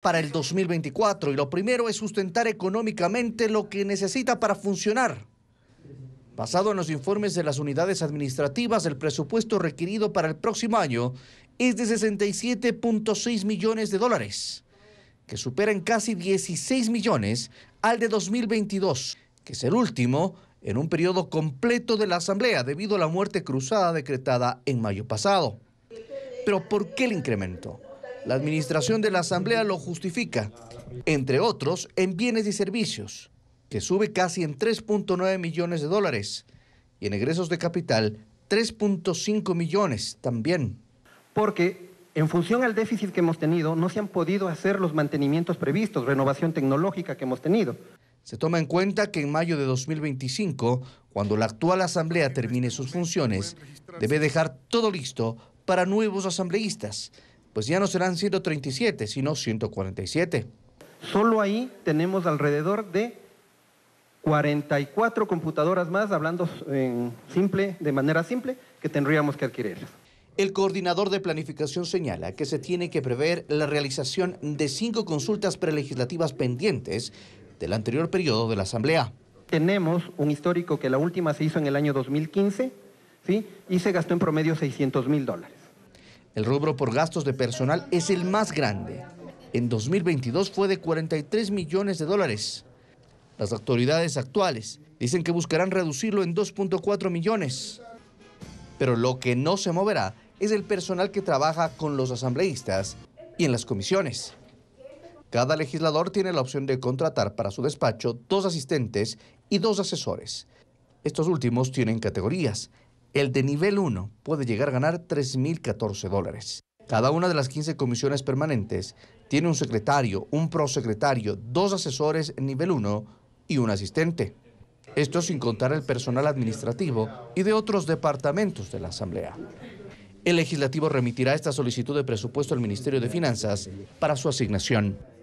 para el 2024 y lo primero es sustentar económicamente lo que necesita para funcionar. Basado en los informes de las unidades administrativas, el presupuesto requerido para el próximo año es de 67.6 millones de dólares, que supera en casi 16 millones al de 2022, que es el último en un periodo completo de la Asamblea debido a la muerte cruzada decretada en mayo pasado. Pero ¿por qué el incremento? La administración de la Asamblea lo justifica, entre otros, en bienes y servicios, que sube casi en 3.9 millones de dólares, y en egresos de capital, 3.5 millones también. Porque en función al déficit que hemos tenido, no se han podido hacer los mantenimientos previstos, renovación tecnológica que hemos tenido. Se toma en cuenta que en mayo de 2025, cuando la actual Asamblea termine sus funciones, debe dejar todo listo para nuevos asambleístas pues ya no serán 137, sino 147. Solo ahí tenemos alrededor de 44 computadoras más, hablando simple, de manera simple, que tendríamos que adquirir. El coordinador de planificación señala que se tiene que prever la realización de cinco consultas prelegislativas pendientes del anterior periodo de la Asamblea. Tenemos un histórico que la última se hizo en el año 2015 ¿sí? y se gastó en promedio 600 mil dólares. El rubro por gastos de personal es el más grande. En 2022 fue de 43 millones de dólares. Las autoridades actuales dicen que buscarán reducirlo en 2.4 millones. Pero lo que no se moverá es el personal que trabaja con los asambleístas y en las comisiones. Cada legislador tiene la opción de contratar para su despacho dos asistentes y dos asesores. Estos últimos tienen categorías el de nivel 1 puede llegar a ganar 3.014 dólares. Cada una de las 15 comisiones permanentes tiene un secretario, un prosecretario, dos asesores en nivel 1 y un asistente. Esto sin contar el personal administrativo y de otros departamentos de la Asamblea. El legislativo remitirá esta solicitud de presupuesto al Ministerio de Finanzas para su asignación.